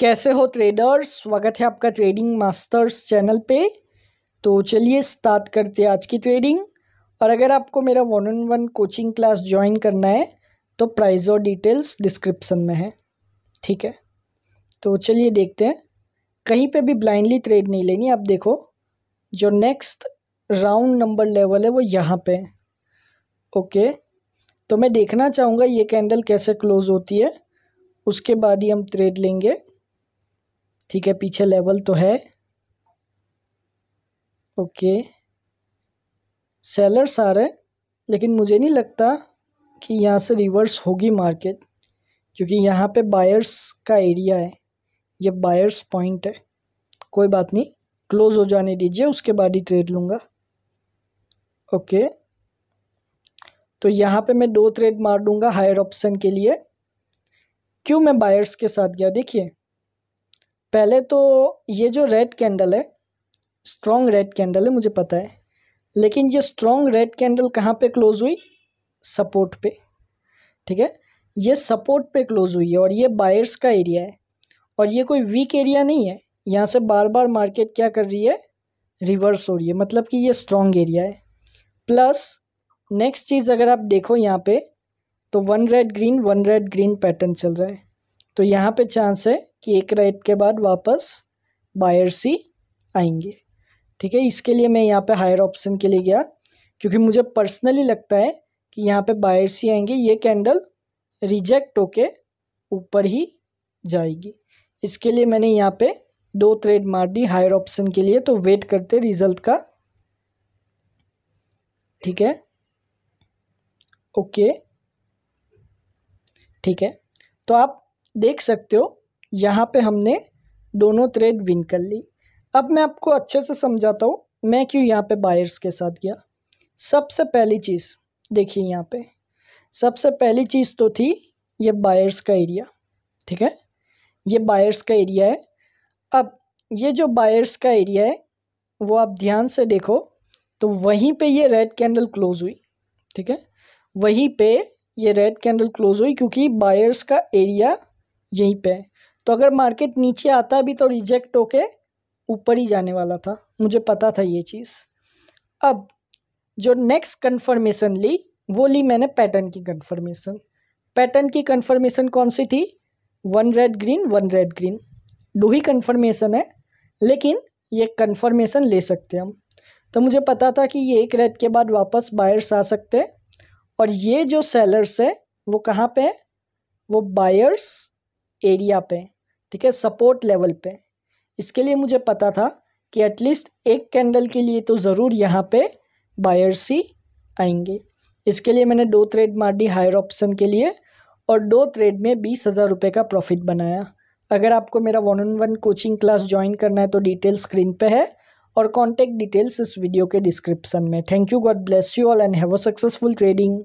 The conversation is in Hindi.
कैसे हो ट्रेडर्स स्वागत है आपका ट्रेडिंग मास्टर्स चैनल पे तो चलिए स्टार्ट करते हैं आज की ट्रेडिंग और अगर आपको मेरा one on one coaching class join करना है तो प्राइस और डिटेल्स डिस्क्रिप्शन में है ठीक है तो चलिए देखते हैं कहीं पे भी ब्लाइंडली ट्रेड नहीं लेनी आप देखो जो नेक्स्ट राउंड नंबर लेवल है वो यहाँ पर ओके तो मैं देखना चाहूँगा ये कैंडल कैसे क्लोज होती है उसके बाद ही हम ट्रेड लेंगे ठीक है पीछे लेवल तो है ओके सेलर्स आ रहे लेकिन मुझे नहीं लगता कि यहाँ से रिवर्स होगी मार्केट क्योंकि यहाँ पे बायर्स का एरिया है ये बायर्स पॉइंट है कोई बात नहीं क्लोज हो जाने दीजिए उसके बाद ही ट्रेड लूँगा ओके तो यहाँ पे मैं दो ट्रेड मार दूँगा हायर ऑप्शन के लिए क्यों मैं बायर्स के साथ गया देखिए पहले तो ये जो रेड कैंडल है स्ट्रॉन्ग रेड कैंडल है मुझे पता है लेकिन ये स्ट्रॉन्ग रेड कैंडल कहाँ पे क्लोज हुई सपोर्ट पे ठीक है ये सपोर्ट पे क्लोज हुई है और ये बायर्स का एरिया है और ये कोई वीक एरिया नहीं है यहाँ से बार बार मार्केट क्या कर रही है रिवर्स हो रही है मतलब कि ये स्ट्रॉन्ग एरिया है प्लस नेक्स्ट चीज़ अगर आप देखो यहाँ पे तो one red green one red green pattern चल रहा है तो यहाँ पे चांस है कि एक रेट के बाद वापस बायर सी आएंगे ठीक है इसके लिए मैं यहाँ पे हायर ऑप्शन के लिए गया क्योंकि मुझे पर्सनली लगता है कि यहाँ पे बायर सी आएंगे ये कैंडल रिजेक्ट होके ऊपर ही जाएगी इसके लिए मैंने यहाँ पे दो थ्रेड मार दी हायर ऑप्शन के लिए तो वेट करते रिजल्ट का ठीक है ओके ठीक है तो आप देख सकते हो यहाँ पे हमने दोनों ट्रेड विन कर ली अब मैं आपको अच्छे से समझाता हूँ मैं क्यों यहाँ पे बायर्स के साथ गया सबसे पहली चीज़ देखिए यहाँ पे सबसे पहली चीज़ तो थी ये बायर्स का एरिया ठीक है ये बायर्स का एरिया है अब ये जो बायर्स का एरिया है वो आप ध्यान से देखो तो वहीं पे ये रेड कैंडल क्लोज हुई ठीक है वहीं पे ये रेड कैंडल क्लोज हुई क्योंकि बायर्स का एरिया यहीं पे तो अगर मार्केट नीचे आता भी तो रिजेक्ट होके ऊपर ही जाने वाला था मुझे पता था ये चीज़ अब जो नेक्स्ट कन्फर्मेशन ली वो ली मैंने पैटर्न की कन्फर्मेशन पैटर्न की कन्फर्मेशन कौन सी थी one red green one red green दो ही कन्फर्मेशन है लेकिन ये कन्फर्मेशन ले सकते हम तो मुझे पता था कि ये एक रेड के बाद वापस बायर्स आ सकते हैं और ये जो सेलर्स है वो कहाँ पे है वो बायर्स एरिया पे ठीक है सपोर्ट लेवल पे इसके लिए मुझे पता था कि एटलीस्ट एक कैंडल के लिए तो ज़रूर यहाँ पे बायर्स ही आएंगे इसके लिए मैंने दो ट्रेड मार दी हायर ऑप्शन के लिए और दो ट्रेड में बीस हज़ार रुपये का प्रॉफिट बनाया अगर आपको मेरा one on one coaching class join करना है तो डिटेल स्क्रीन पर है और कॉन्टैक्ट डिटेल्स इस वीडियो के डिस्क्रिप्सन में thank you God bless you all and have a successful trading